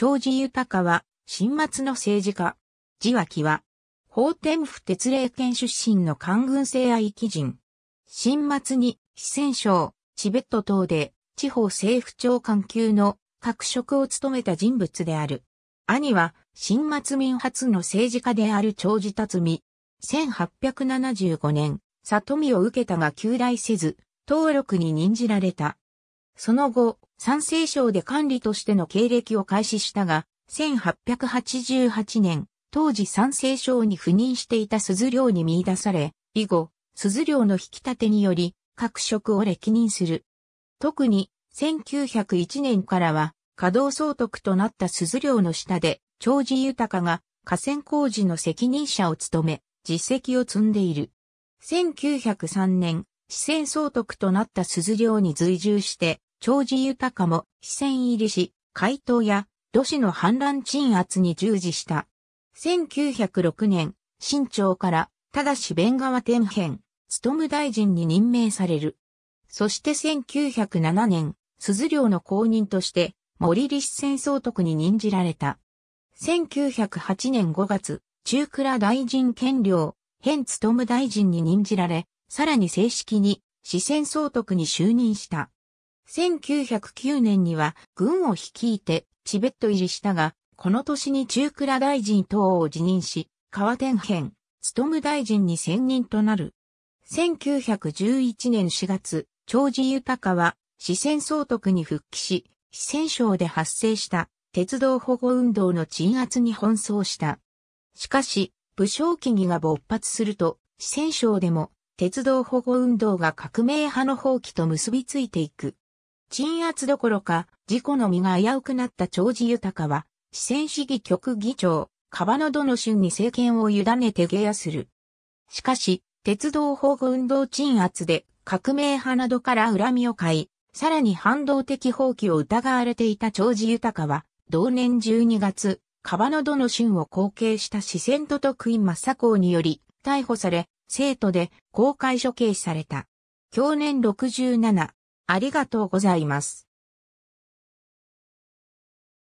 長治豊は、新末の政治家。字脇は、法天府鉄霊県出身の官軍政愛基人。新末に、四川省、チベット等で、地方政府長官級の各職を務めた人物である。兄は、新末民初の政治家である長治辰巳。1875年、里見を受けたが旧来せず、登録に任じられた。その後、山西省で管理としての経歴を開始したが、1888年、当時山西省に赴任していた鈴寮に見出され、以後、鈴寮の引き立てにより、各職を歴任する。特に、1901年からは、稼働総督となった鈴寮の下で、長治豊が河川工事の責任者を務め、実績を積んでいる。1903年、四川総督となった鈴領に随従して、長寿豊も四川入りし、回答や土市の反乱鎮圧に従事した。1906年、新朝から、ただし弁川天辺、務大臣に任命される。そして1907年、鈴領の公認として、森立戦総督に任じられた。1908年5月、中倉大臣兼領、変務大臣に任じられ、さらに正式に、四川総督に就任した。1909年には軍を率いてチベット入りしたが、この年に中倉大臣等を辞任し、河天変、務大臣に選任となる。1911年4月、長治豊は四川総督に復帰し、四川省で発生した鉄道保護運動の鎮圧に奔走した。しかし、武将起義が勃発すると、四川省でも鉄道保護運動が革命派の放棄と結びついていく。鎮圧どころか、事故の身が危うくなった長寿豊は、四川市議局議長、川野殿春に政権を委ねて下野する。しかし、鉄道保護運動鎮圧で革命派などから恨みを買い、さらに反動的放棄を疑われていた長寿豊は、同年12月、川野殿春を後継した四川都徳井正公により、逮捕され、生徒で公開処刑された。去年67、ありがとうございます。